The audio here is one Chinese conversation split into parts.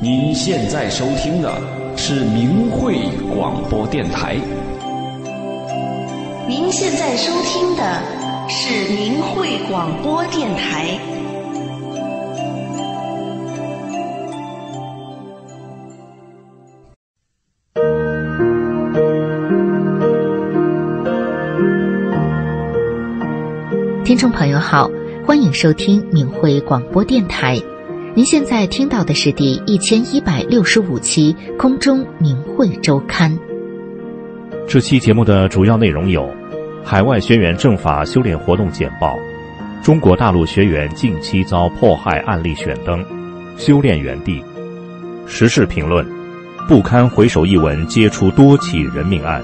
您现在收听的是明慧广播电台。您现在收听的是明慧广播电台。听众朋友好，欢迎收听明慧广播电台。您现在听到的是第一千一百六十五期《空中名会周刊》。这期节目的主要内容有：海外学员政法修炼活动简报、中国大陆学员近期遭迫害案例选登、修炼园地、时事评论、不堪回首一文揭出多起人命案。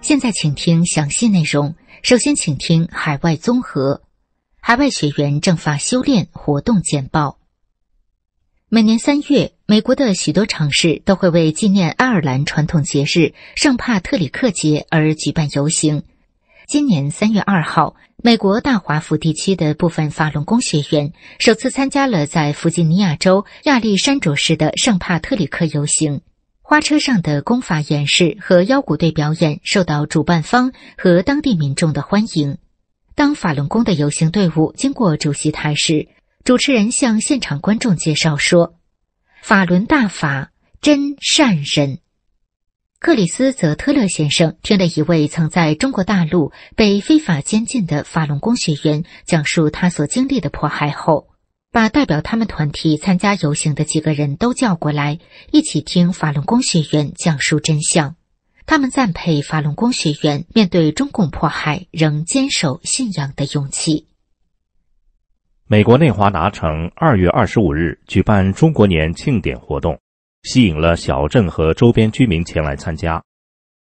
现在请听详细内容。首先，请听海外综合。海外学员正法修炼活动简报。每年三月，美国的许多城市都会为纪念爱尔兰传统节日圣帕特里克节而举办游行。今年三月二号，美国大华府地区的部分法轮功学员首次参加了在弗吉尼亚州亚历山卓市的圣帕特里克游行。花车上的功法演示和腰鼓队表演受到主办方和当地民众的欢迎。当法轮功的游行队伍经过主席台时，主持人向现场观众介绍说：“法轮大法真善人。”克里斯·泽特勒先生听了一位曾在中国大陆被非法监禁的法轮功学员讲述他所经历的迫害后，把代表他们团体参加游行的几个人都叫过来，一起听法轮功学员讲述真相。他们赞佩法轮功学员面对中共迫害仍坚守信仰的勇气。美国内华达城二月二十五日举办中国年庆典活动，吸引了小镇和周边居民前来参加。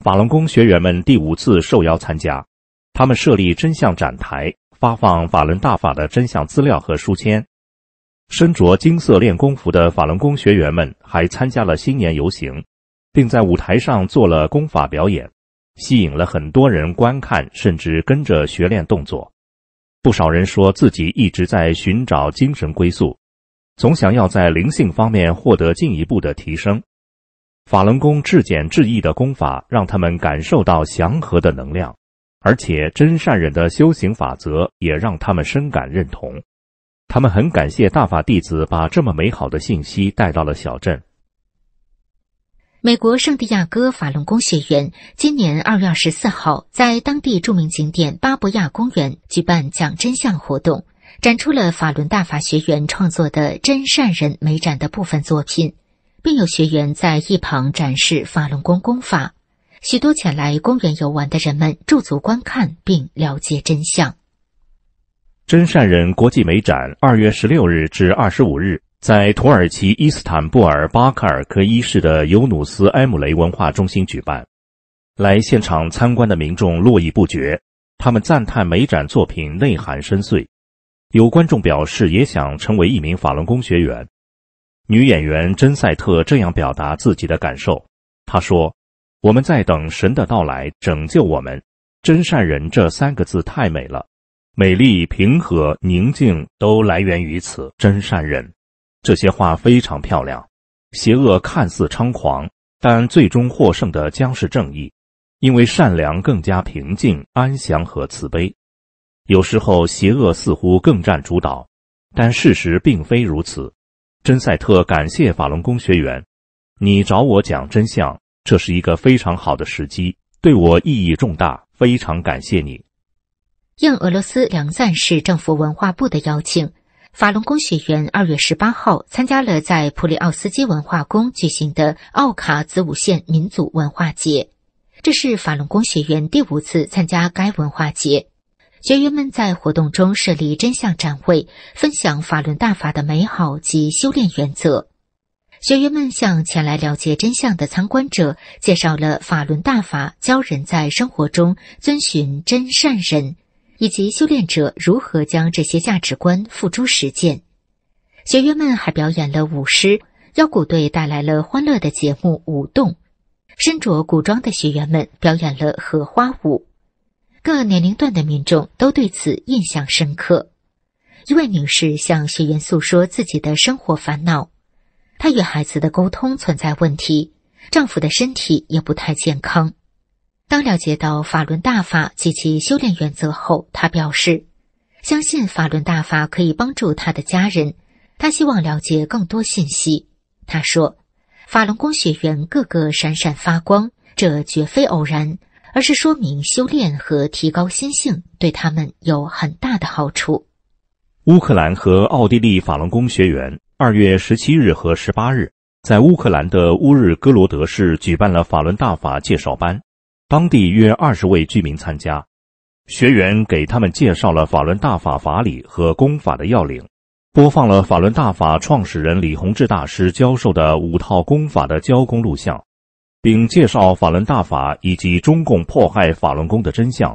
法轮功学员们第五次受邀参加，他们设立真相展台，发放法轮大法的真相资料和书签。身着金色练功服的法轮功学员们还参加了新年游行。并在舞台上做了功法表演，吸引了很多人观看，甚至跟着学练动作。不少人说自己一直在寻找精神归宿，总想要在灵性方面获得进一步的提升。法轮功至简至易的功法让他们感受到祥和的能量，而且真善忍的修行法则也让他们深感认同。他们很感谢大法弟子把这么美好的信息带到了小镇。美国圣地亚哥法轮功学员今年二月二十四号，在当地著名景点巴布亚公园举办讲真相活动，展出了法轮大法学员创作的“真善人美展”的部分作品，并有学员在一旁展示法轮功功法。许多前来公园游玩的人们驻足观看并了解真相。真善人国际美展二月十六日至二十五日。在土耳其伊斯坦布尔巴卡尔科伊市的尤努斯埃姆雷文化中心举办，来现场参观的民众络绎不绝。他们赞叹美展作品内涵深邃，有观众表示也想成为一名法轮功学员。女演员珍赛特这样表达自己的感受：“她说，我们在等神的到来拯救我们。真善人这三个字太美了，美丽、平和、宁静都来源于此。真善人。”这些话非常漂亮。邪恶看似猖狂，但最终获胜的将是正义，因为善良更加平静、安详和慈悲。有时候邪恶似乎更占主导，但事实并非如此。真赛特，感谢法轮功学员，你找我讲真相，这是一个非常好的时机，对我意义重大。非常感谢你。应俄罗斯梁赞市政府文化部的邀请。法轮功学员二月十八号参加了在普里奥斯基文化宫举行的奥卡子午线民族文化节，这是法轮功学员第五次参加该文化节。学员们在活动中设立真相展位，分享法轮大法的美好及修炼原则。学员们向前来了解真相的参观者介绍了法轮大法教人在生活中遵循真善人、以及修炼者如何将这些价值观付诸实践。学员们还表演了舞狮，腰鼓队带来了欢乐的节目舞动。身着古装的学员们表演了荷花舞。各年龄段的民众都对此印象深刻。一位女士向学员诉说自己的生活烦恼：她与孩子的沟通存在问题，丈夫的身体也不太健康。当了解到法轮大法及其修炼原则后，他表示，相信法轮大法可以帮助他的家人。他希望了解更多信息。他说，法轮功学员个个闪闪发光，这绝非偶然，而是说明修炼和提高心性对他们有很大的好处。乌克兰和奥地利法轮功学员二月十七日和十八日在乌克兰的乌日哥罗德市举办了法轮大法介绍班。当地约二十位居民参加，学员给他们介绍了法轮大法法理和功法的要领，播放了法轮大法创始人李洪志大师教授的五套功法的教功录像，并介绍法轮大法以及中共迫害法轮功的真相。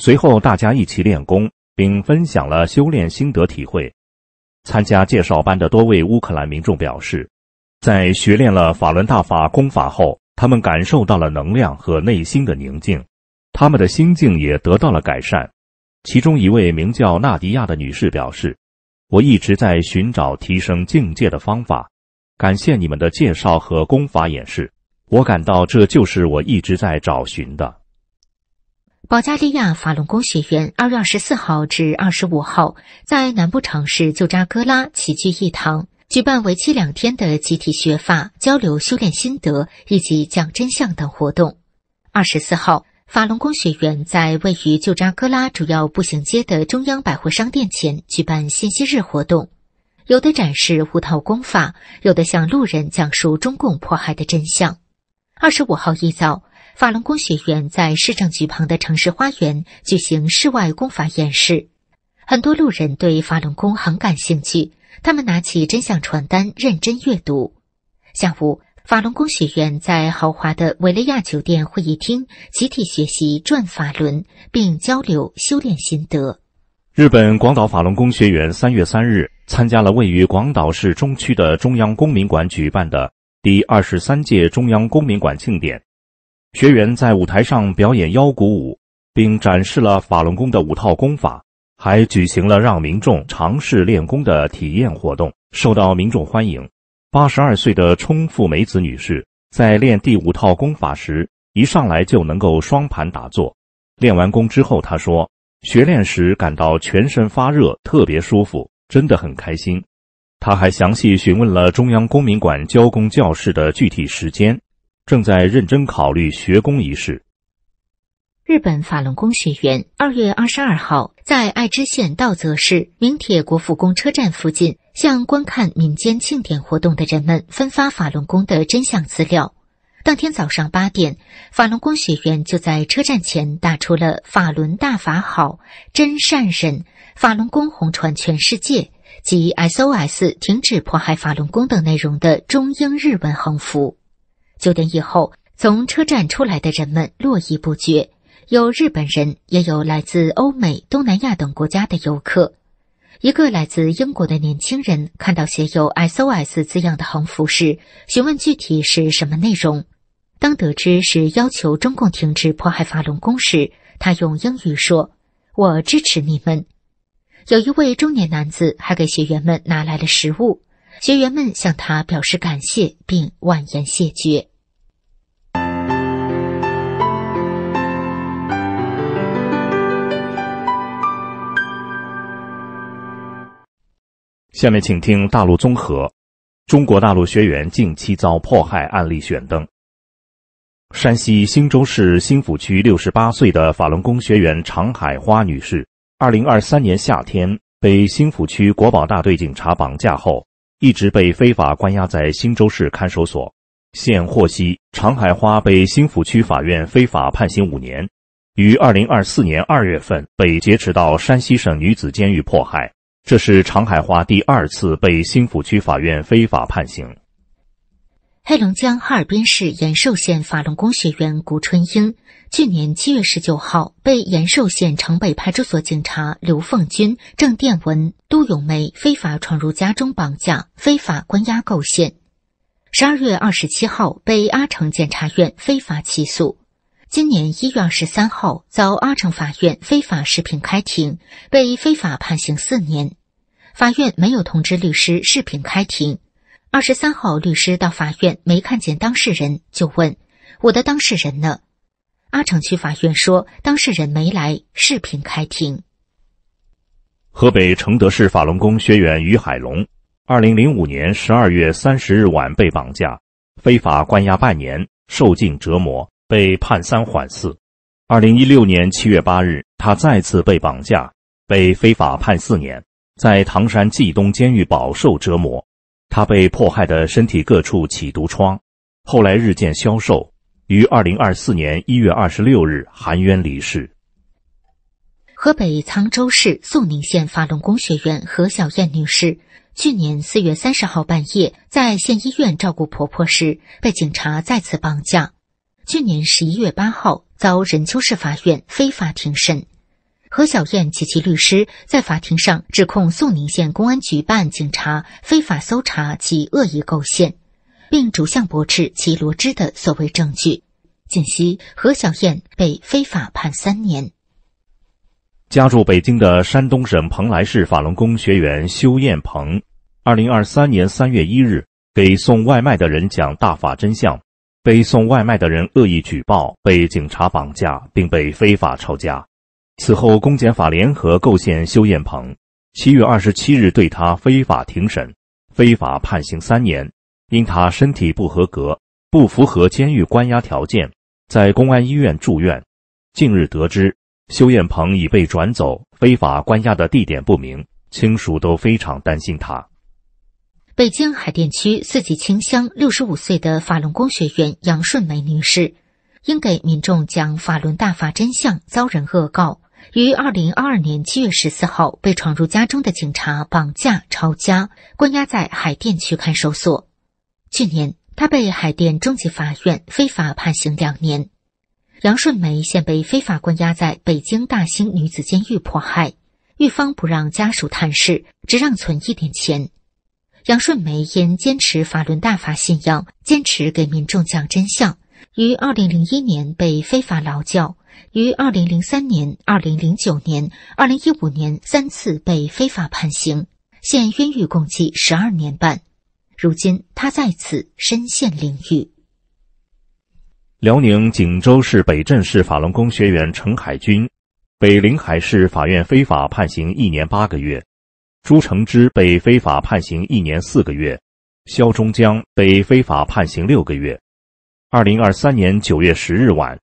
随后大家一起练功，并分享了修炼心得体会。参加介绍班的多位乌克兰民众表示，在学练了法轮大法功法后。他们感受到了能量和内心的宁静，他们的心境也得到了改善。其中一位名叫纳迪亚的女士表示：“我一直在寻找提升境界的方法，感谢你们的介绍和功法演示，我感到这就是我一直在找寻的。”保加利亚法轮功学院二月二十四号至二十五号在南部城市旧扎戈拉齐聚一堂。举办为期两天的集体学法、交流、修炼心得以及讲真相等活动。二十四号，法轮功学员在位于旧扎戈拉主要步行街的中央百货商店前举办信息日活动，有的展示胡套功法，有的向路人讲述中共迫害的真相。二十五号一早，法轮功学员在市政局旁的城市花园举行室外功法演示，很多路人对法轮功很感兴趣。他们拿起真相传单，认真阅读。下午，法轮功学员在豪华的维利亚酒店会议厅集体学习转法轮，并交流修炼心得。日本广岛法轮功学员三月三日参加了位于广岛市中区的中央公民馆举办的第二十三届中央公民馆庆典。学员在舞台上表演腰鼓舞，并展示了法轮功的五套功法。还举行了让民众尝试练功的体验活动，受到民众欢迎。八十二岁的冲富美子女士在练第五套功法时，一上来就能够双盘打坐。练完功之后，她说学练时感到全身发热，特别舒服，真的很开心。她还详细询问了中央公民馆教工教室的具体时间，正在认真考虑学功一事。日本法轮功学员二月二十二号在爱知县道泽市名铁国府宫车站附近，向观看民间庆典活动的人们分发法轮功的真相资料。当天早上八点，法轮功学员就在车站前打出了“法轮大法好，真善忍，法轮功红传全世界”及 “SOS 停止迫害法轮功”等内容的中英日文横幅。九点以后，从车站出来的人们络绎不绝。有日本人，也有来自欧美、东南亚等国家的游客。一个来自英国的年轻人看到写有 “SOS” 字样的横幅时，询问具体是什么内容。当得知是要求中共停止迫害法轮功时，他用英语说：“我支持你们。”有一位中年男子还给学员们拿来了食物，学员们向他表示感谢，并婉言谢绝。下面请听大陆综合，中国大陆学员近期遭迫害案例选登。山西忻州市忻府区六十八岁的法轮功学员常海花女士，二零二三年夏天被忻府区国保大队警察绑架后，一直被非法关押在忻州市看守所。现获悉，常海花被忻府区法院非法判刑五年，于二零二四年二月份被劫持到山西省女子监狱迫害。这是常海华第二次被新抚区法院非法判刑。黑龙江哈尔滨市延寿县法轮功学员谷春英，去年七月十九号被延寿县城北派出所警察刘凤军、郑殿文、杜永梅非法闯入家中绑架、非法关押、构陷。十二月二十七号被阿城检察院非法起诉。今年一月二十三号，遭阿城法院非法视频开庭，被非法判刑四年。法院没有通知律师视频开庭。二十三号，律师到法院没看见当事人，就问：“我的当事人呢？”阿城区法院说：“当事人没来，视频开庭。”河北承德市法轮功学员于海龙，二零零五年十二月三十日晚被绑架，非法关押半年，受尽折磨。被判三缓四。二零一六年七月八日，他再次被绑架，被非法判四年，在唐山冀东监狱饱受折磨。他被迫害的身体各处起毒疮，后来日渐消瘦，于二零二四年一月二十六日含冤离世。河北沧州市肃宁县法轮功学院何小燕女士，去年四月三十号半夜，在县医院照顾婆婆时，被警察再次绑架。去年十一月八号，遭任丘市法院非法庭审，何小燕及其律师在法庭上指控肃宁县公安局办案警察非法搜查及恶意构陷，并逐项驳斥其罗织的所谓证据。近期，何小燕被非法判三年。家住北京的山东省蓬莱市法轮功学员修燕鹏，二零二三年三月一日给送外卖的人讲大法真相。被送外卖的人恶意举报，被警察绑架并被非法抄家。此后，公检法联合构陷修艳鹏。七月二十七日，对他非法庭审，非法判刑三年。因他身体不合格，不符合监狱关押条件，在公安医院住院。近日得知，修艳鹏已被转走，非法关押的地点不明，亲属都非常担心他。北京海淀区四季清乡六十五岁的法轮功学员杨顺梅女士，因给民众讲法轮大法真相遭人恶告，于二零二二年七月十四号被闯入家中的警察绑架抄家，关押在海淀区看守所。去年，她被海淀中级法院非法判刑两年。杨顺梅现被非法关押在北京大兴女子监狱迫害，狱方不让家属探视，只让存一点钱。杨顺梅因坚持法轮大法信仰，坚持给民众讲真相，于二零零一年被非法劳教，于二零零三年、二零零九年、二零一五年三次被非法判刑，现冤狱共计十二年半。如今，他再次深陷囹圄。辽宁锦州市北镇市法轮功学员陈海军，被临海市法院非法判刑一年八个月。朱成之被非法判刑一年四个月，肖中江被非法判刑六个月。二零二三年九月十日晚，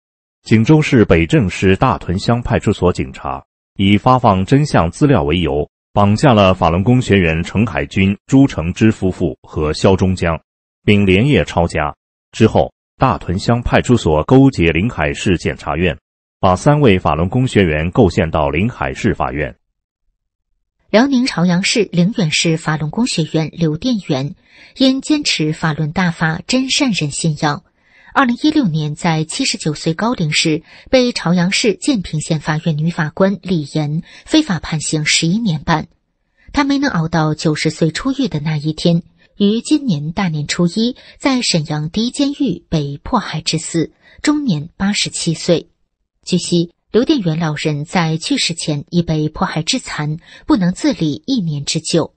锦州市北镇市大屯乡派出所警察以发放真相资料为由，绑架了法轮功学员程海军、朱成之夫妇和肖中江，并连夜抄家。之后，大屯乡派出所勾结临海市检察院，把三位法轮功学员构陷到临海市法院。辽宁朝阳市凌源市法轮功学院刘殿元，因坚持法轮大法真善忍信仰，二零一六年在七十九岁高龄时，被朝阳市建平县法院女法官李岩非法判刑十一年半。他没能熬到九十岁出狱的那一天，于今年大年初一在沈阳第一监狱被迫害致死，终年八十七岁。据悉。刘殿元老人在去世前已被迫害致残，不能自理一年之久。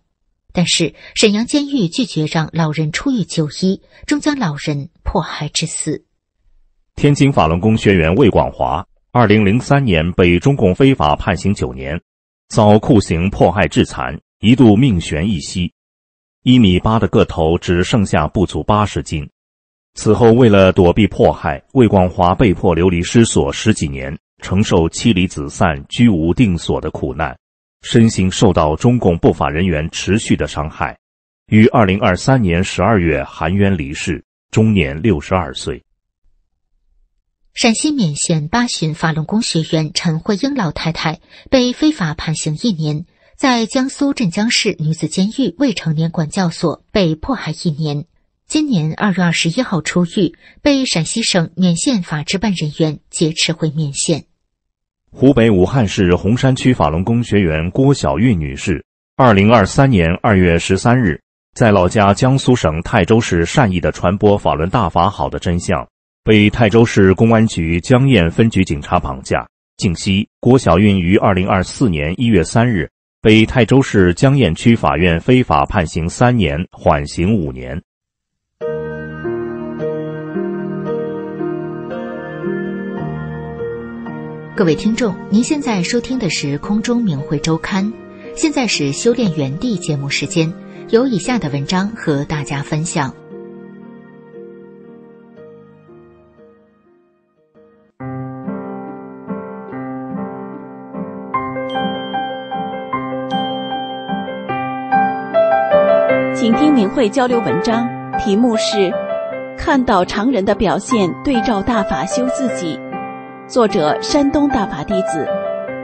但是沈阳监狱拒绝让老人出狱就医，终将老人迫害致死。天津法轮功学员魏广华，二零零三年被中共非法判刑九年，遭酷刑迫害致残，一度命悬一息。一米八的个头只剩下不足八十斤。此后为了躲避迫害，魏广华被迫流离失所十几年。承受妻离子散、居无定所的苦难，身心受到中共不法人员持续的伤害，于二零二三年十二月含冤离世，终年六十二岁。陕西勉县八旬法轮功学员陈慧英老太太被非法判刑一年，在江苏镇江市女子监狱未成年管教所被迫害一年。今年二月二十一号出狱，被陕西省勉县法制办人员劫持回勉县。湖北武汉市洪山区法轮功学员郭小玉女士，二零二三年二月十三日，在老家江苏省泰州市善意的传播法轮大法好的真相，被泰州市公安局江堰分局警察绑架。近期，郭小韵于二零二四年一月三日被泰州市江堰区法院非法判刑三年，缓刑五年。各位听众，您现在收听的是空中明慧周刊，现在是修炼原地节目时间，有以下的文章和大家分享。请听明慧交流文章，题目是：看到常人的表现，对照大法修自己。作者山东大法弟子，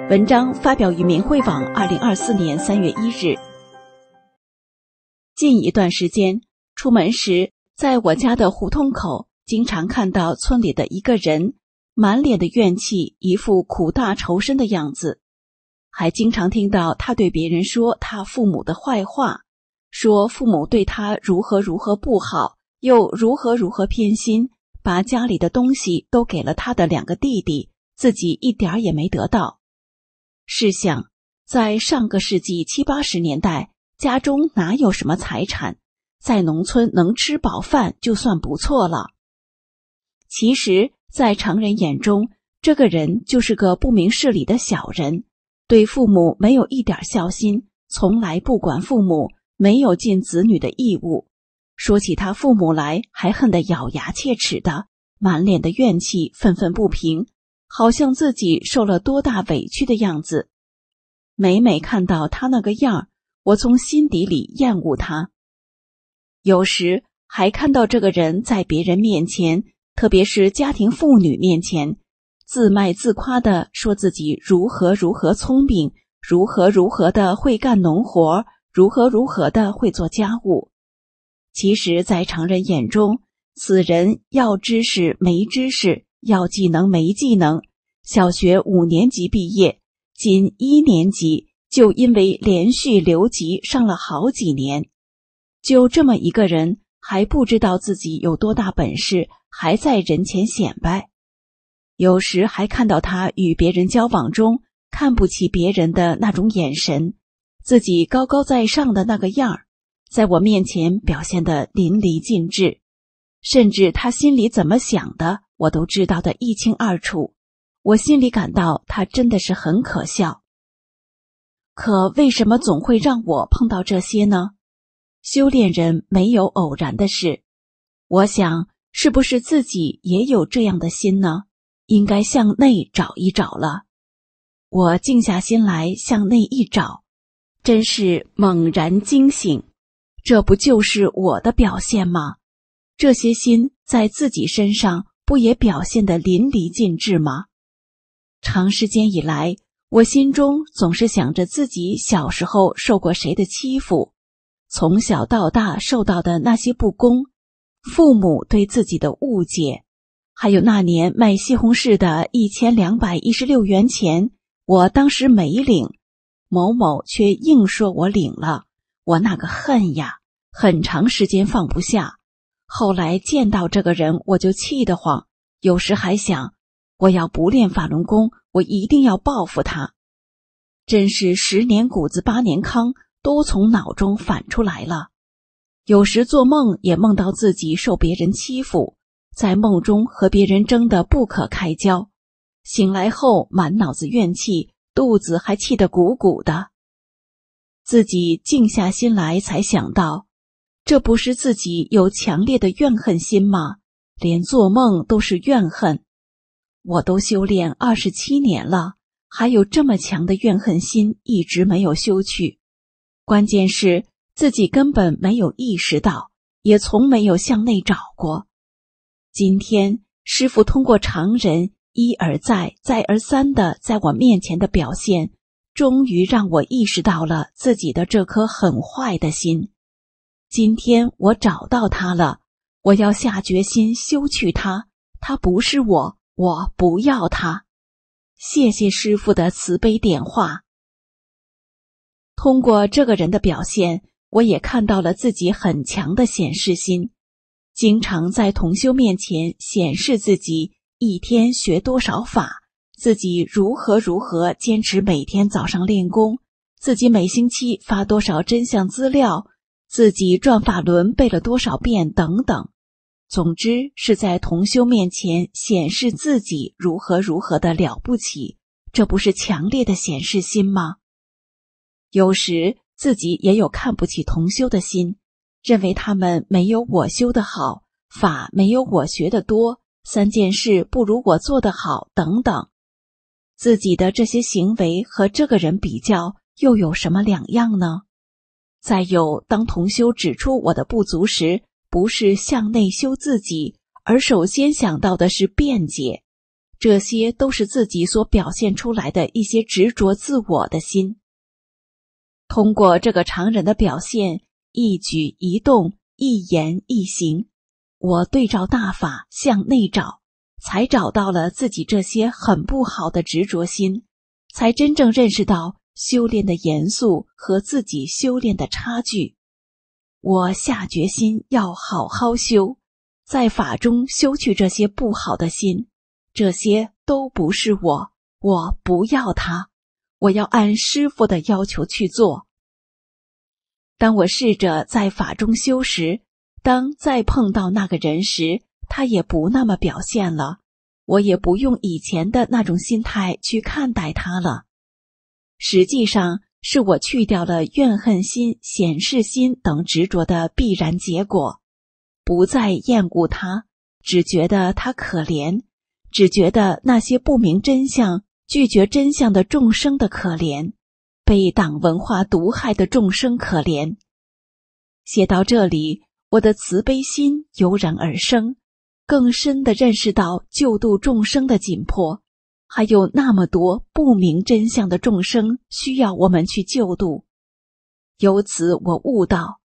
文章发表于明慧网，二零二四年三月一日。近一段时间，出门时在我家的胡同口，经常看到村里的一个人，满脸的怨气，一副苦大仇深的样子，还经常听到他对别人说他父母的坏话，说父母对他如何如何不好，又如何如何偏心。把家里的东西都给了他的两个弟弟，自己一点儿也没得到。试想，在上个世纪七八十年代，家中哪有什么财产？在农村能吃饱饭就算不错了。其实，在常人眼中，这个人就是个不明事理的小人，对父母没有一点孝心，从来不管父母，没有尽子女的义务。说起他父母来，还恨得咬牙切齿的，满脸的怨气，愤愤不平，好像自己受了多大委屈的样子。每每看到他那个样儿，我从心底里厌恶他。有时还看到这个人在别人面前，特别是家庭妇女面前，自卖自夸的说自己如何如何聪明，如何如何的会干农活，如何如何的会做家务。其实，在常人眼中，此人要知识没知识，要技能没技能。小学五年级毕业，仅一年级就因为连续留级上了好几年。就这么一个人，还不知道自己有多大本事，还在人前显摆。有时还看到他与别人交往中看不起别人的那种眼神，自己高高在上的那个样儿。在我面前表现的淋漓尽致，甚至他心里怎么想的，我都知道的一清二楚。我心里感到他真的是很可笑，可为什么总会让我碰到这些呢？修炼人没有偶然的事，我想是不是自己也有这样的心呢？应该向内找一找了。我静下心来向内一找，真是猛然惊醒。这不就是我的表现吗？这些心在自己身上不也表现得淋漓尽致吗？长时间以来，我心中总是想着自己小时候受过谁的欺负，从小到大受到的那些不公，父母对自己的误解，还有那年卖西红柿的一千两百一十六元钱，我当时没领，某某却硬说我领了。我那个恨呀，很长时间放不下。后来见到这个人，我就气得慌，有时还想：我要不练法轮功，我一定要报复他。真是十年谷子八年糠，都从脑中反出来了。有时做梦也梦到自己受别人欺负，在梦中和别人争得不可开交，醒来后满脑子怨气，肚子还气得鼓鼓的。自己静下心来，才想到，这不是自己有强烈的怨恨心吗？连做梦都是怨恨。我都修炼二十七年了，还有这么强的怨恨心，一直没有修去。关键是自己根本没有意识到，也从没有向内找过。今天师傅通过常人一而再、再而三的在我面前的表现。终于让我意识到了自己的这颗很坏的心。今天我找到他了，我要下决心修去他。他不是我，我不要他。谢谢师傅的慈悲点化。通过这个人的表现，我也看到了自己很强的显示心，经常在同修面前显示自己一天学多少法。自己如何如何坚持每天早上练功，自己每星期发多少真相资料，自己转法轮背了多少遍等等，总之是在同修面前显示自己如何如何的了不起，这不是强烈的显示心吗？有时自己也有看不起同修的心，认为他们没有我修的好，法没有我学的多，三件事不如我做的好等等。自己的这些行为和这个人比较，又有什么两样呢？再有，当同修指出我的不足时，不是向内修自己，而首先想到的是辩解，这些都是自己所表现出来的一些执着自我的心。通过这个常人的表现，一举一动，一言一行，我对照大法，向内找，才找到了自己这些很不好的执着心，才真正认识到修炼的严肃和自己修炼的差距。我下决心要好好修，在法中修去这些不好的心。这些都不是我，我不要它。我要按师傅的要求去做。当我试着在法中修时，当再碰到那个人时。他也不那么表现了，我也不用以前的那种心态去看待他了。实际上是我去掉了怨恨心、显示心等执着的必然结果，不再厌恶他，只觉得他可怜，只觉得那些不明真相、拒绝真相的众生的可怜，被党文化毒害的众生可怜。写到这里，我的慈悲心油然而生。更深的认识到救度众生的紧迫，还有那么多不明真相的众生需要我们去救度。由此我悟到，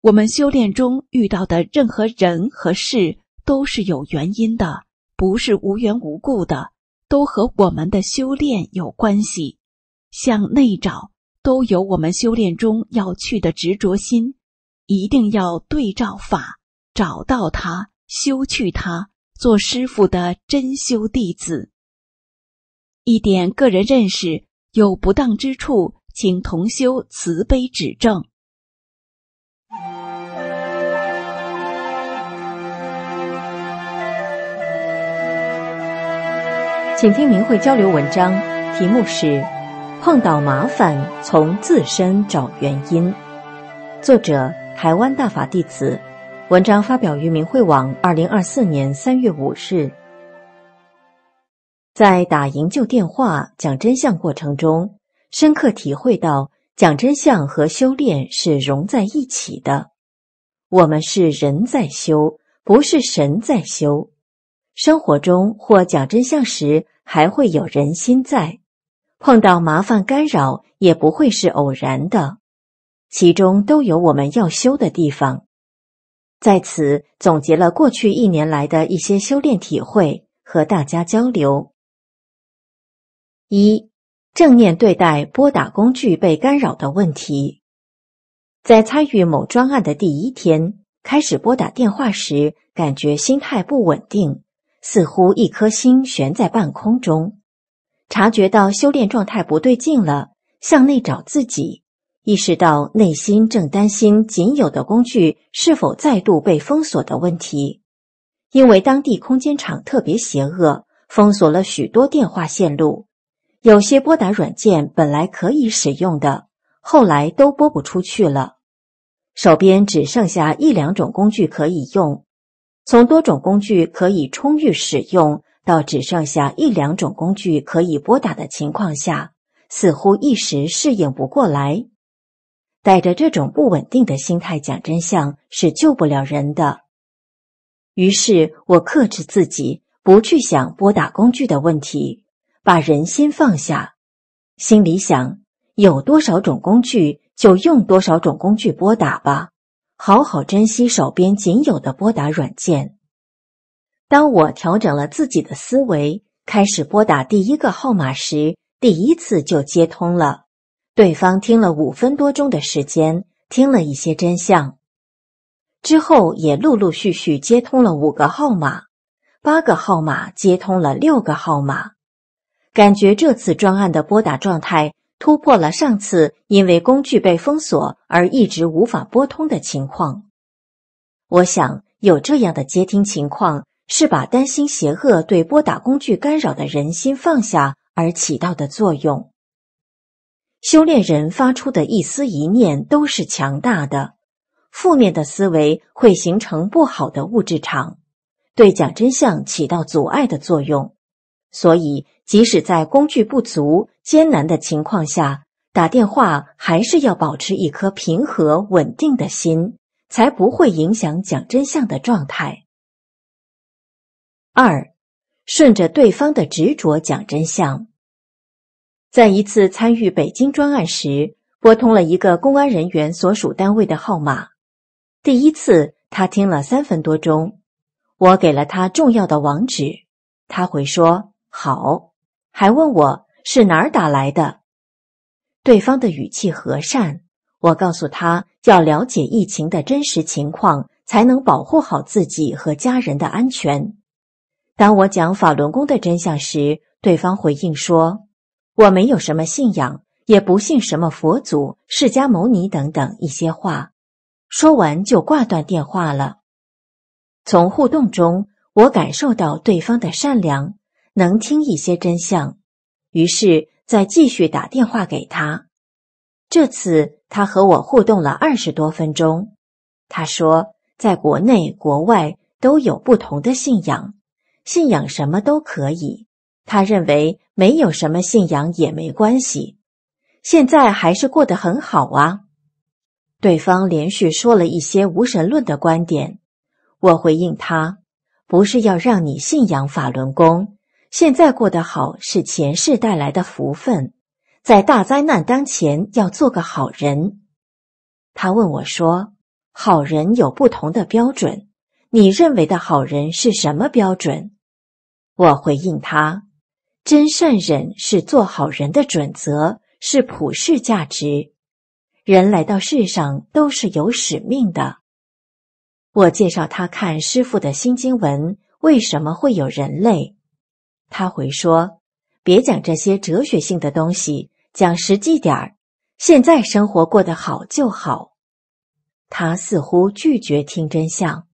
我们修炼中遇到的任何人和事都是有原因的，不是无缘无故的，都和我们的修炼有关系。向内找，都有我们修炼中要去的执着心，一定要对照法找到它。修去他做师傅的真修弟子，一点个人认识有不当之处，请同修慈悲指正。请听明慧交流文章，题目是“碰到麻烦从自身找原因”，作者：台湾大法弟子。文章发表于明慧网，二零二四年三月五日。在打营救电话讲真相过程中，深刻体会到讲真相和修炼是融在一起的。我们是人在修，不是神在修。生活中或讲真相时，还会有人心在。碰到麻烦干扰，也不会是偶然的，其中都有我们要修的地方。在此总结了过去一年来的一些修炼体会，和大家交流。一、正面对待拨打工具被干扰的问题。在参与某专案的第一天，开始拨打电话时，感觉心态不稳定，似乎一颗心悬在半空中，察觉到修炼状态不对劲了，向内找自己。意识到内心正担心仅有的工具是否再度被封锁的问题，因为当地空间场特别邪恶，封锁了许多电话线路。有些拨打软件本来可以使用的，后来都拨不出去了。手边只剩下一两种工具可以用，从多种工具可以充裕使用到只剩下一两种工具可以拨打的情况下，似乎一时适应不过来。带着这种不稳定的心态讲真相是救不了人的。于是我克制自己，不去想拨打工具的问题，把人心放下。心里想，有多少种工具就用多少种工具拨打吧，好好珍惜手边仅有的拨打软件。当我调整了自己的思维，开始拨打第一个号码时，第一次就接通了。对方听了五分多钟的时间，听了一些真相，之后也陆陆续续接通了五个号码，八个号码接通了六个号码，感觉这次专案的拨打状态突破了上次因为工具被封锁而一直无法拨通的情况。我想有这样的接听情况，是把担心邪恶对拨打工具干扰的人心放下而起到的作用。修炼人发出的一丝一念都是强大的，负面的思维会形成不好的物质场，对讲真相起到阻碍的作用。所以，即使在工具不足、艰难的情况下，打电话还是要保持一颗平和稳定的心，才不会影响讲真相的状态。二，顺着对方的执着讲真相。在一次参与北京专案时，拨通了一个公安人员所属单位的号码。第一次，他听了三分多钟。我给了他重要的网址，他回说好，还问我是哪儿打来的。对方的语气和善，我告诉他要了解疫情的真实情况，才能保护好自己和家人的安全。当我讲法轮功的真相时，对方回应说。我没有什么信仰，也不信什么佛祖、释迦牟尼等等一些话。说完就挂断电话了。从互动中，我感受到对方的善良，能听一些真相。于是再继续打电话给他。这次他和我互动了二十多分钟。他说，在国内、国外都有不同的信仰，信仰什么都可以。他认为没有什么信仰也没关系，现在还是过得很好啊。对方连续说了一些无神论的观点，我回应他，不是要让你信仰法轮功，现在过得好是前世带来的福分，在大灾难当前要做个好人。他问我说，好人有不同的标准，你认为的好人是什么标准？我回应他。真善忍是做好人的准则，是普世价值。人来到世上都是有使命的。我介绍他看师傅的新经文，为什么会有人类？他回说：“别讲这些哲学性的东西，讲实际点儿，现在生活过得好就好。”他似乎拒绝听真相。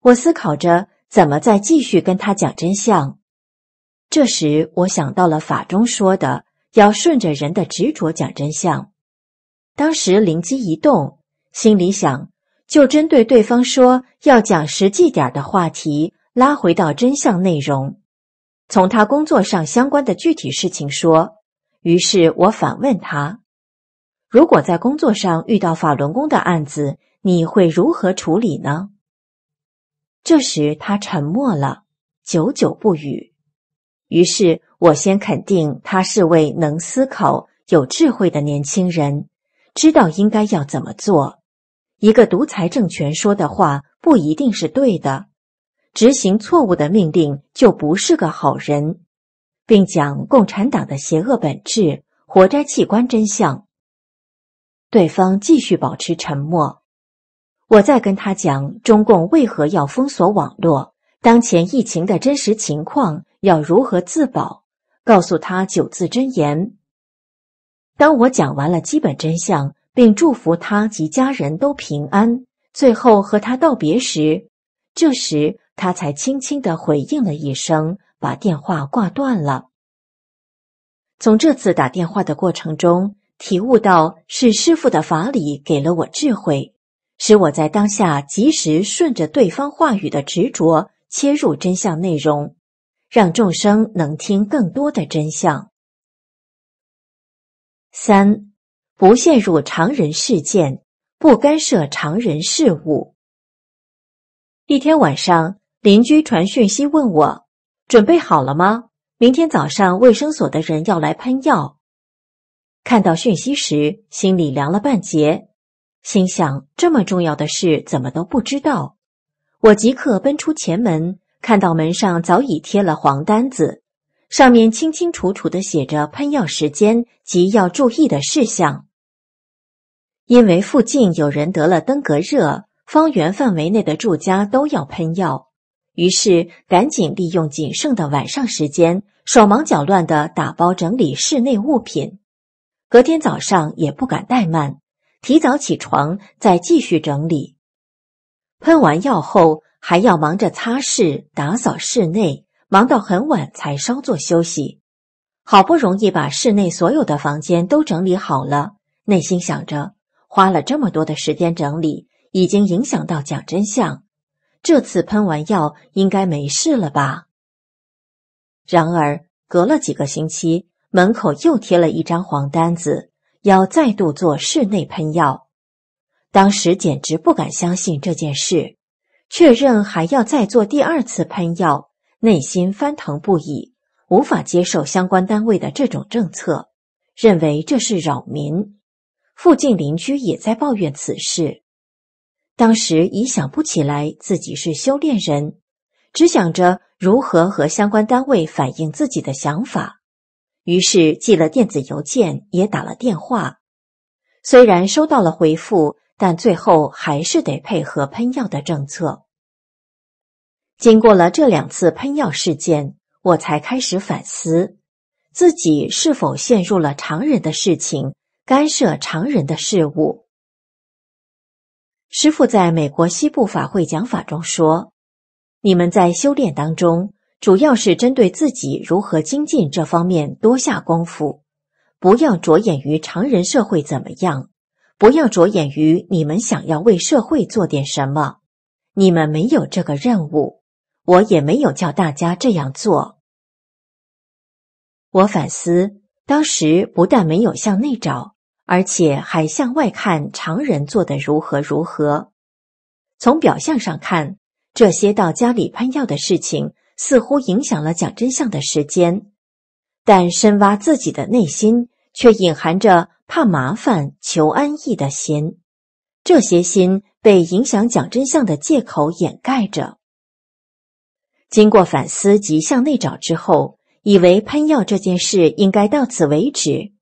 我思考着怎么再继续跟他讲真相。这时，我想到了法中说的要顺着人的执着讲真相。当时灵机一动，心里想，就针对对方说要讲实际点的话题，拉回到真相内容，从他工作上相关的具体事情说。于是，我反问他：“如果在工作上遇到法轮功的案子，你会如何处理呢？”这时，他沉默了，久久不语。于是我先肯定他是位能思考、有智慧的年轻人，知道应该要怎么做。一个独裁政权说的话不一定是对的，执行错误的命令就不是个好人，并讲共产党的邪恶本质、活摘器官真相。对方继续保持沉默，我再跟他讲中共为何要封锁网络，当前疫情的真实情况。要如何自保？告诉他九字真言。当我讲完了基本真相，并祝福他及家人都平安，最后和他道别时，这时他才轻轻的回应了一声，把电话挂断了。从这次打电话的过程中，体悟到是师傅的法理给了我智慧，使我在当下及时顺着对方话语的执着切入真相内容。让众生能听更多的真相。三，不陷入常人事件，不干涉常人事物。一天晚上，邻居传讯息问我：“准备好了吗？明天早上卫生所的人要来喷药。”看到讯息时，心里凉了半截，心想：这么重要的事怎么都不知道？我即刻奔出前门。看到门上早已贴了黄单子，上面清清楚楚的写着喷药时间及要注意的事项。因为附近有人得了登革热，方圆范围内的住家都要喷药，于是赶紧利用仅剩的晚上时间，手忙脚乱的打包整理室内物品。隔天早上也不敢怠慢，提早起床再继续整理。喷完药后。还要忙着擦拭、打扫室内，忙到很晚才稍作休息。好不容易把室内所有的房间都整理好了，内心想着花了这么多的时间整理，已经影响到讲真相。这次喷完药应该没事了吧？然而，隔了几个星期，门口又贴了一张黄单子，要再度做室内喷药。当时简直不敢相信这件事。确认还要再做第二次喷药，内心翻腾不已，无法接受相关单位的这种政策，认为这是扰民。附近邻居也在抱怨此事。当时已想不起来自己是修炼人，只想着如何和相关单位反映自己的想法，于是寄了电子邮件，也打了电话。虽然收到了回复。但最后还是得配合喷药的政策。经过了这两次喷药事件，我才开始反思自己是否陷入了常人的事情，干涉常人的事物。师傅在美国西部法会讲法中说：“你们在修炼当中，主要是针对自己如何精进这方面多下功夫，不要着眼于常人社会怎么样。”不要着眼于你们想要为社会做点什么，你们没有这个任务，我也没有叫大家这样做。我反思，当时不但没有向内找，而且还向外看常人做的如何如何。从表象上看，这些到家里喷药的事情似乎影响了讲真相的时间，但深挖自己的内心，却隐含着。怕麻烦、求安逸的心，这些心被影响讲真相的借口掩盖着。经过反思及向内找之后，以为喷药这件事应该到此为止。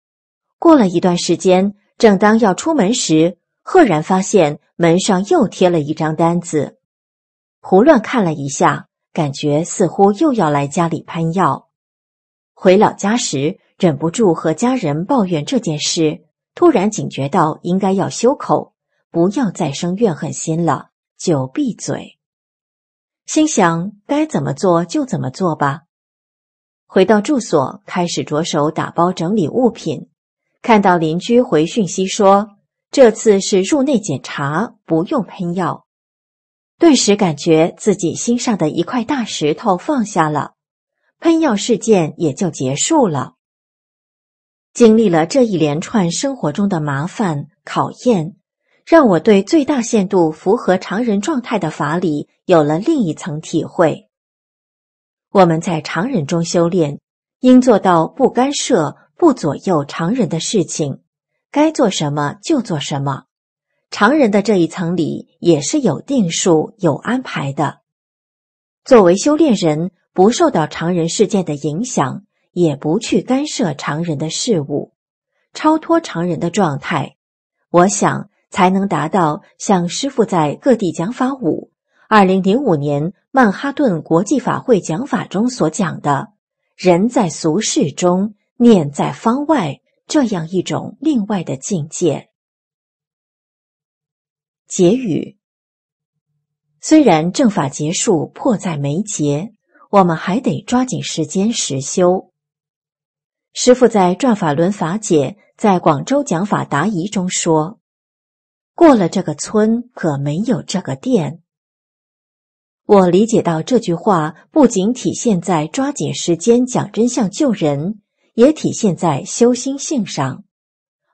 过了一段时间，正当要出门时，赫然发现门上又贴了一张单子。胡乱看了一下，感觉似乎又要来家里喷药。回老家时。忍不住和家人抱怨这件事，突然警觉到应该要休口，不要再生怨恨心了，就闭嘴。心想该怎么做就怎么做吧。回到住所，开始着手打包整理物品。看到邻居回讯息说这次是入内检查，不用喷药，顿时感觉自己心上的一块大石头放下了，喷药事件也就结束了。经历了这一连串生活中的麻烦考验，让我对最大限度符合常人状态的法理有了另一层体会。我们在常人中修炼，应做到不干涉、不左右常人的事情，该做什么就做什么。常人的这一层里也是有定数、有安排的。作为修炼人，不受到常人事件的影响。也不去干涉常人的事物，超脱常人的状态，我想才能达到像师父在各地讲法五二零零五年曼哈顿国际法会讲法中所讲的“人在俗世中，念在方外”这样一种另外的境界。结语：虽然正法结束迫在眉睫，我们还得抓紧时间实修。师父在《转法轮法解》在广州讲法答疑中说：“过了这个村，可没有这个店。”我理解到这句话不仅体现在抓紧时间讲真相救人，也体现在修心性上。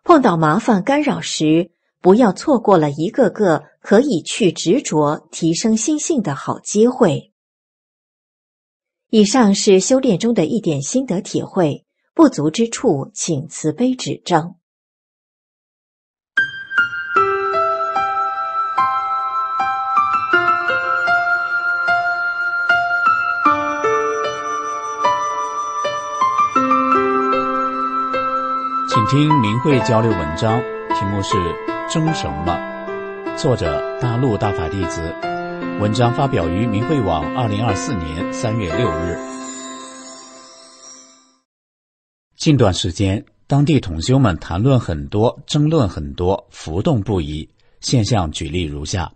碰到麻烦干扰时，不要错过了一个个可以去执着提升心性的好机会。以上是修炼中的一点心得体会。不足之处，请慈悲指正。请听明慧交流文章，题目是“争什么”，作者大陆大法弟子，文章发表于明慧网，二零二四年三月六日。近段时间，当地同修们谈论很多，争论很多，浮动不已。现象举例如下：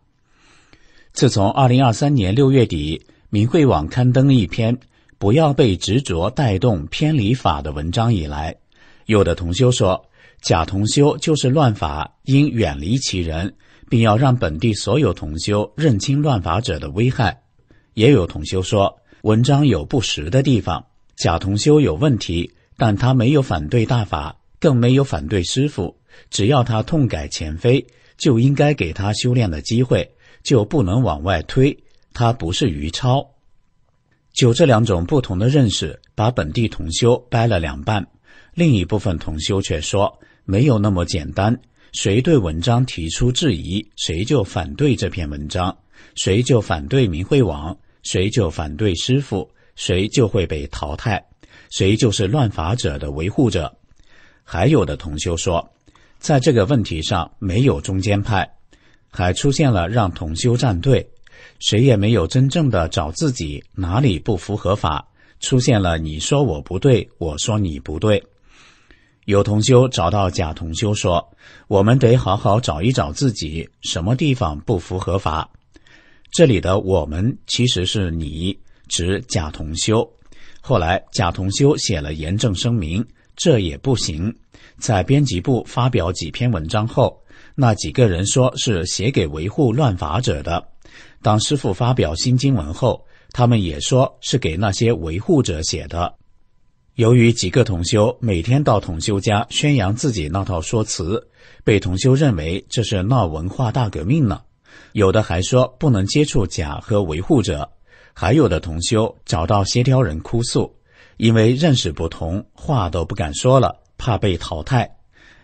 自从二零二三年六月底，明慧网刊登一篇“不要被执着带动偏离法”的文章以来，有的同修说假同修就是乱法，应远离其人，并要让本地所有同修认清乱法者的危害；也有同修说文章有不实的地方，假同修有问题。但他没有反对大法，更没有反对师傅。只要他痛改前非，就应该给他修炼的机会，就不能往外推。他不是于超，就这两种不同的认识，把本地同修掰了两半。另一部分同修却说没有那么简单。谁对文章提出质疑，谁就反对这篇文章，谁就反对明慧网，谁就反对师傅，谁就会被淘汰。谁就是乱法者的维护者？还有的同修说，在这个问题上没有中间派，还出现了让同修站队，谁也没有真正的找自己哪里不符合法，出现了你说我不对，我说你不对。有同修找到贾同修说：“我们得好好找一找自己，什么地方不符合法。”这里的“我们”其实是你，指贾同修。后来，贾同修写了严正声明，这也不行。在编辑部发表几篇文章后，那几个人说是写给维护乱法者的。当师傅发表新经文后，他们也说是给那些维护者写的。由于几个同修每天到同修家宣扬自己那套说辞，被同修认为这是闹文化大革命呢。有的还说不能接触甲和维护者。还有的同修找到协调人哭诉，因为认识不同，话都不敢说了，怕被淘汰。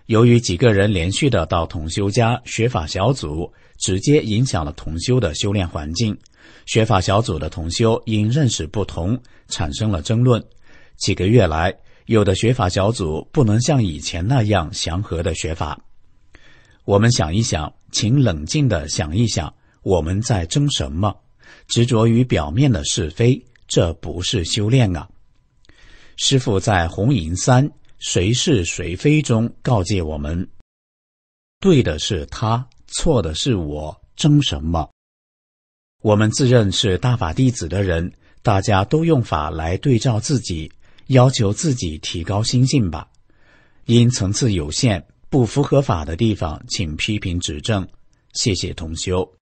由于几个人连续的到同修家学法小组，直接影响了同修的修炼环境。学法小组的同修因认识不同产生了争论。几个月来，有的学法小组不能像以前那样祥和的学法。我们想一想，请冷静的想一想，我们在争什么？执着于表面的是非，这不是修炼啊！师父在《红银三谁是谁非》中告诫我们：对的是他，错的是我，争什么？我们自认是大法弟子的人，大家都用法来对照自己，要求自己提高心性吧。因层次有限，不符合法的地方，请批评指正。谢谢同修。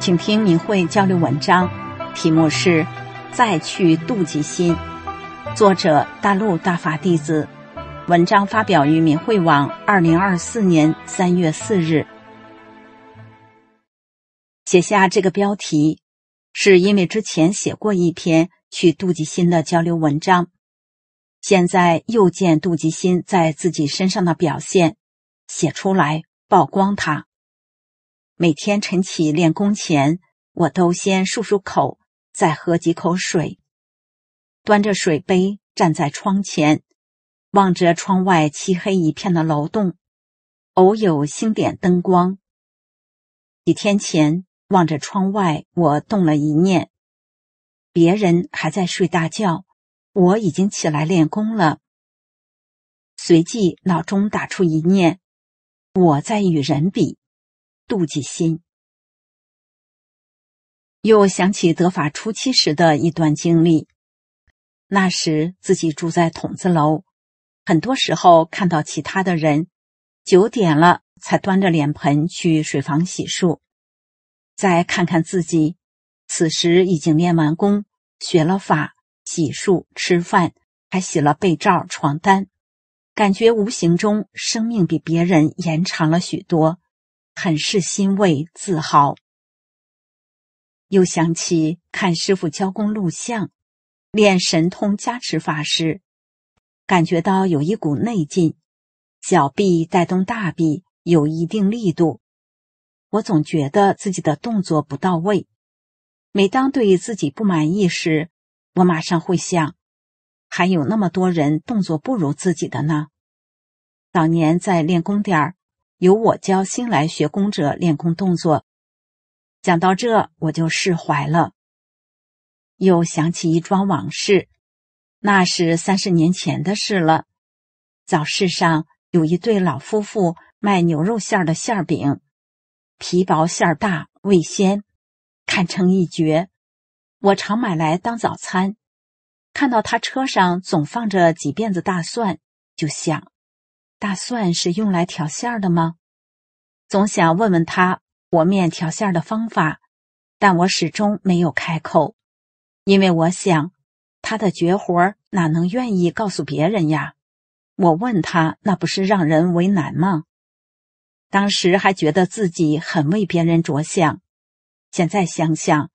请听明慧交流文章，题目是“再去妒忌心”，作者大陆大法弟子，文章发表于明慧网二零二四年三月四日。写下这个标题，是因为之前写过一篇去妒忌心的交流文章，现在又见妒忌心在自己身上的表现，写出来曝光它。每天晨起练功前，我都先漱漱口，再喝几口水，端着水杯站在窗前，望着窗外漆黑一片的楼栋，偶有星点灯光。几天前，望着窗外，我动了一念：别人还在睡大觉，我已经起来练功了。随即脑中打出一念：我在与人比。妒忌心，又想起得法初期时的一段经历。那时自己住在筒子楼，很多时候看到其他的人，九点了才端着脸盆去水房洗漱。再看看自己，此时已经练完功，学了法，洗漱、吃饭，还洗了被罩、床单，感觉无形中生命比别人延长了许多。很是欣慰自豪，又想起看师傅教功录像，练神通加持法时，感觉到有一股内劲，小臂带动大臂有一定力度。我总觉得自己的动作不到位。每当对自己不满意时，我马上会想，还有那么多人动作不如自己的呢。早年在练功点儿。由我教新来学功者练功动作，讲到这我就释怀了。又想起一桩往事，那是三十年前的事了。早市上有一对老夫妇卖牛肉馅的馅饼，皮薄馅大，味鲜，堪称一绝。我常买来当早餐。看到他车上总放着几辫子大蒜，就想。大蒜是用来调馅儿的吗？总想问问他和面调馅儿的方法，但我始终没有开口，因为我想他的绝活哪能愿意告诉别人呀？我问他那不是让人为难吗？当时还觉得自己很为别人着想，现在想想，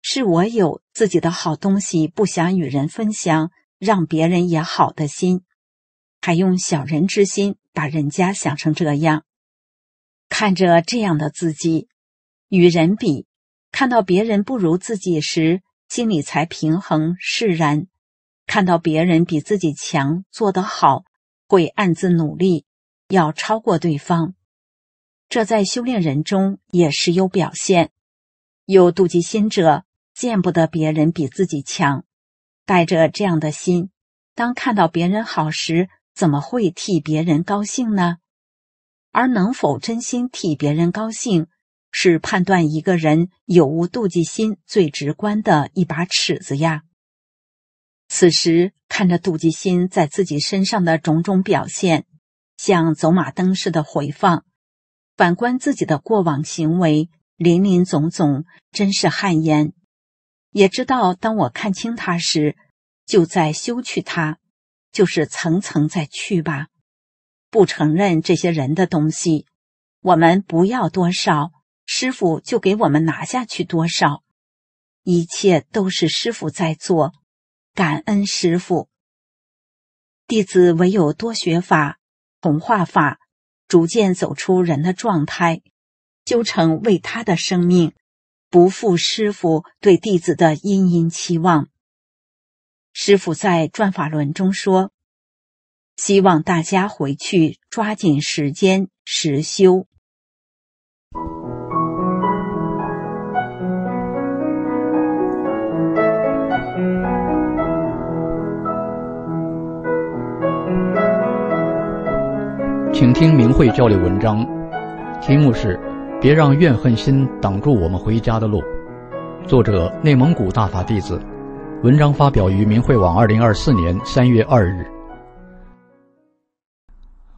是我有自己的好东西不想与人分享，让别人也好的心。还用小人之心把人家想成这样，看着这样的自己，与人比，看到别人不如自己时，心里才平衡释然；看到别人比自己强做得好，会暗自努力，要超过对方。这在修炼人中也时有表现，有妒忌心者见不得别人比自己强，带着这样的心，当看到别人好时。怎么会替别人高兴呢？而能否真心替别人高兴，是判断一个人有无妒忌心最直观的一把尺子呀。此时看着妒忌心在自己身上的种种表现，像走马灯似的回放，反观自己的过往行为，林林总总，真是汗颜。也知道，当我看清他时，就在修去他。就是层层再去吧，不承认这些人的东西，我们不要多少，师傅就给我们拿下去多少，一切都是师傅在做，感恩师傅。弟子唯有多学法、同化法，逐渐走出人的状态，就成，为他的生命不负师傅对弟子的殷殷期望。师傅在《转法轮》中说：“希望大家回去抓紧时间实修。”请听明慧教育文章，题目是《别让怨恨心挡住我们回家的路》，作者：内蒙古大法弟子。文章发表于明慧网，二零二四年三月二日。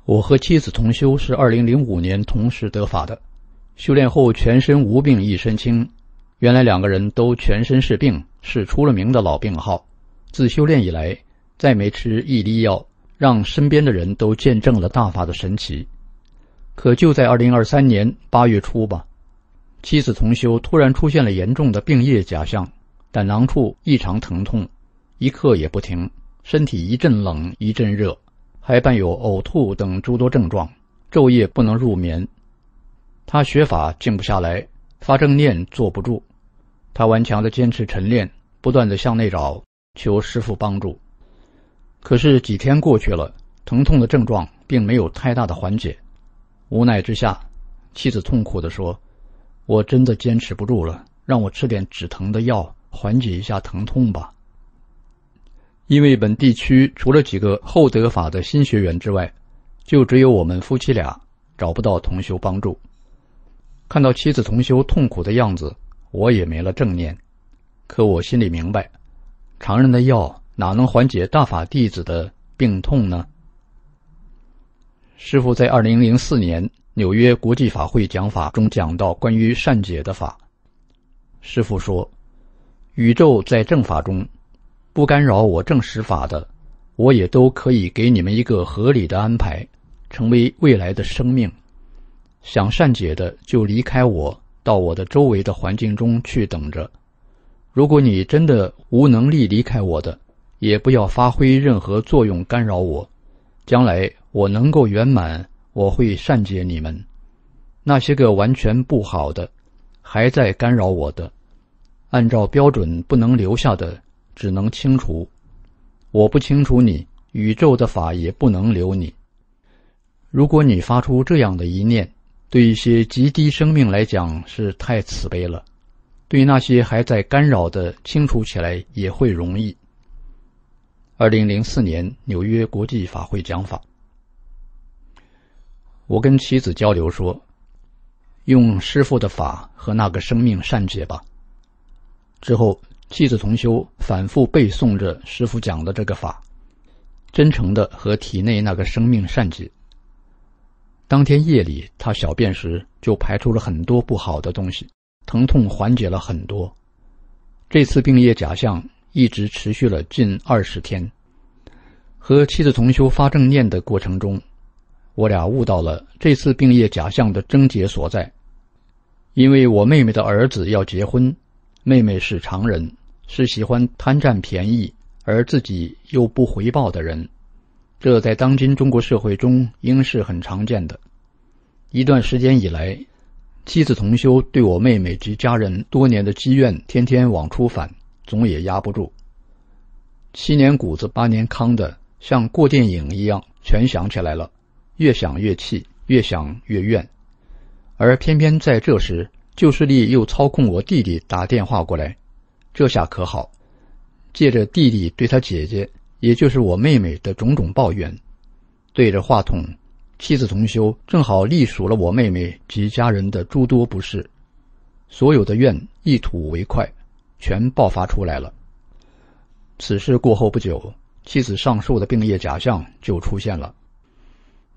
我和妻子同修是二零零五年同时得法的，修炼后全身无病一身轻。原来两个人都全身是病，是出了名的老病号。自修炼以来，再没吃一粒药，让身边的人都见证了大法的神奇。可就在二零二三年八月初吧，妻子同修突然出现了严重的病叶假象。胆囊处异常疼痛，一刻也不停，身体一阵冷一阵热，还伴有呕吐等诸多症状，昼夜不能入眠。他学法静不下来，发正念坐不住，他顽强地坚持晨练，不断地向内找求师父帮助。可是几天过去了，疼痛的症状并没有太大的缓解。无奈之下，妻子痛苦地说：“我真的坚持不住了，让我吃点止疼的药。”缓解一下疼痛吧。因为本地区除了几个厚德法的新学员之外，就只有我们夫妻俩找不到同修帮助。看到妻子同修痛苦的样子，我也没了正念。可我心里明白，常人的药哪能缓解大法弟子的病痛呢？师傅在二零零四年纽约国际法会讲法中讲到关于善解的法，师傅说。宇宙在正法中，不干扰我正施法的，我也都可以给你们一个合理的安排，成为未来的生命。想善解的，就离开我，到我的周围的环境中去等着。如果你真的无能力离开我的，也不要发挥任何作用干扰我。将来我能够圆满，我会善解你们。那些个完全不好的，还在干扰我的。按照标准，不能留下的只能清除。我不清除你，宇宙的法也不能留你。如果你发出这样的一念，对一些极低生命来讲是太慈悲了；对那些还在干扰的，清除起来也会容易。二零零四年纽约国际法会讲法，我跟妻子交流说：“用师父的法和那个生命善解吧。”之后，妻子同修反复背诵着师傅讲的这个法，真诚的和体内那个生命善解。当天夜里，他小便时就排出了很多不好的东西，疼痛缓解了很多。这次病业假象一直持续了近二十天。和妻子同修发正念的过程中，我俩悟到了这次病业假象的症结所在，因为我妹妹的儿子要结婚。妹妹是常人，是喜欢贪占便宜而自己又不回报的人，这在当今中国社会中应是很常见的。一段时间以来，妻子同修对我妹妹及家人多年的积怨，天天往出反，总也压不住。七年谷子八年糠的，像过电影一样，全想起来了，越想越气，越想越怨，而偏偏在这时。旧势力又操控我弟弟打电话过来，这下可好，借着弟弟对他姐姐，也就是我妹妹的种种抱怨，对着话筒，妻子同修正好历数了我妹妹及家人的诸多不是，所有的怨一吐为快，全爆发出来了。此事过后不久，妻子上树的病业假象就出现了。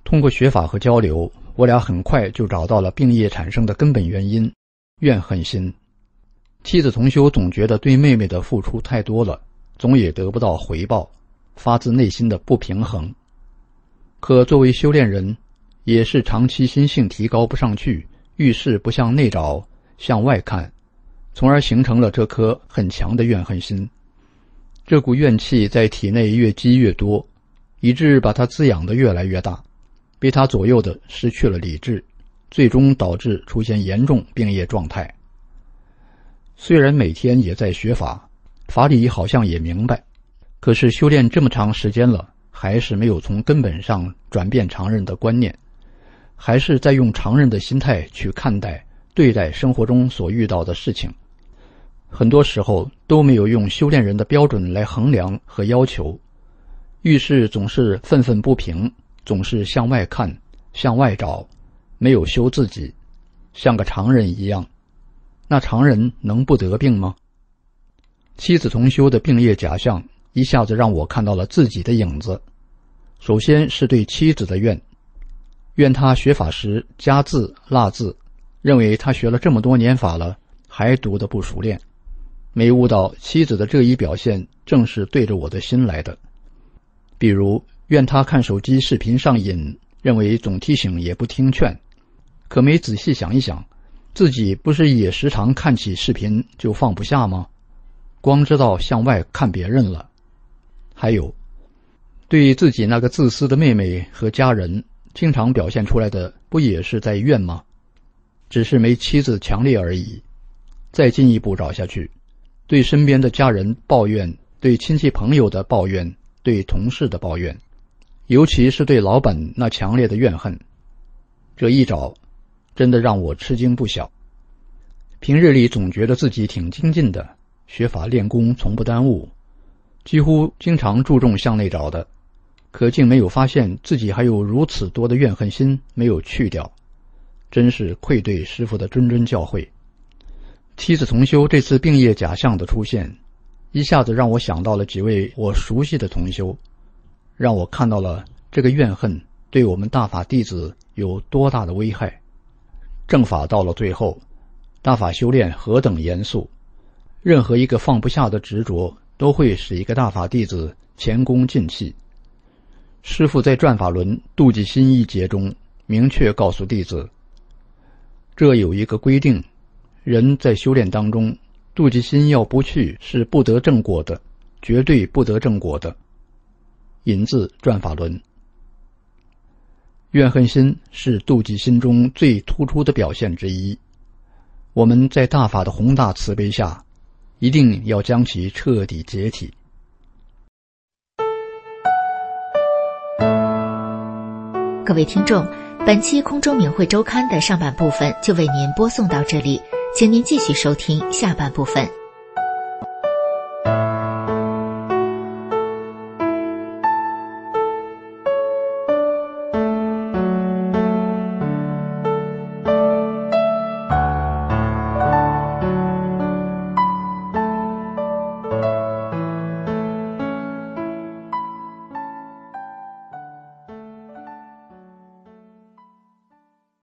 通过学法和交流，我俩很快就找到了病业产生的根本原因。怨恨心，妻子同修总觉得对妹妹的付出太多了，总也得不到回报，发自内心的不平衡。可作为修炼人，也是长期心性提高不上去，遇事不向内找，向外看，从而形成了这颗很强的怨恨心。这股怨气在体内越积越多，以致把它滋养的越来越大，被它左右的失去了理智。最终导致出现严重病业状态。虽然每天也在学法，法理好像也明白，可是修炼这么长时间了，还是没有从根本上转变常人的观念，还是在用常人的心态去看待、对待生活中所遇到的事情。很多时候都没有用修炼人的标准来衡量和要求，遇事总是愤愤不平，总是向外看、向外找。没有修自己，像个常人一样，那常人能不得病吗？妻子同修的病业假象一下子让我看到了自己的影子。首先是对妻子的怨，怨他学法时加字、落字，认为他学了这么多年法了，还读得不熟练。没悟到妻子的这一表现正是对着我的心来的。比如怨他看手机视频上瘾，认为总提醒也不听劝。可没仔细想一想，自己不是也时常看起视频就放不下吗？光知道向外看别人了。还有，对自己那个自私的妹妹和家人，经常表现出来的不也是在怨吗？只是没妻子强烈而已。再进一步找下去，对身边的家人抱怨，对亲戚朋友的抱怨，对同事的抱怨，尤其是对老板那强烈的怨恨，这一找。真的让我吃惊不小。平日里总觉得自己挺精进的，学法练功从不耽误，几乎经常注重向内找的，可竟没有发现自己还有如此多的怨恨心没有去掉，真是愧对师傅的谆谆教诲。七子同修这次病业假象的出现，一下子让我想到了几位我熟悉的同修，让我看到了这个怨恨对我们大法弟子有多大的危害。正法到了最后，大法修炼何等严肃！任何一个放不下的执着，都会使一个大法弟子前功尽弃。师父在《转法轮·妒忌心》一节中明确告诉弟子：这有一个规定，人在修炼当中，妒忌心要不去是不得正果的，绝对不得正果的。引自《转法轮》。怨恨心是妒忌心中最突出的表现之一，我们在大法的宏大慈悲下，一定要将其彻底解体。各位听众，本期空中明慧周刊的上半部分就为您播送到这里，请您继续收听下半部分。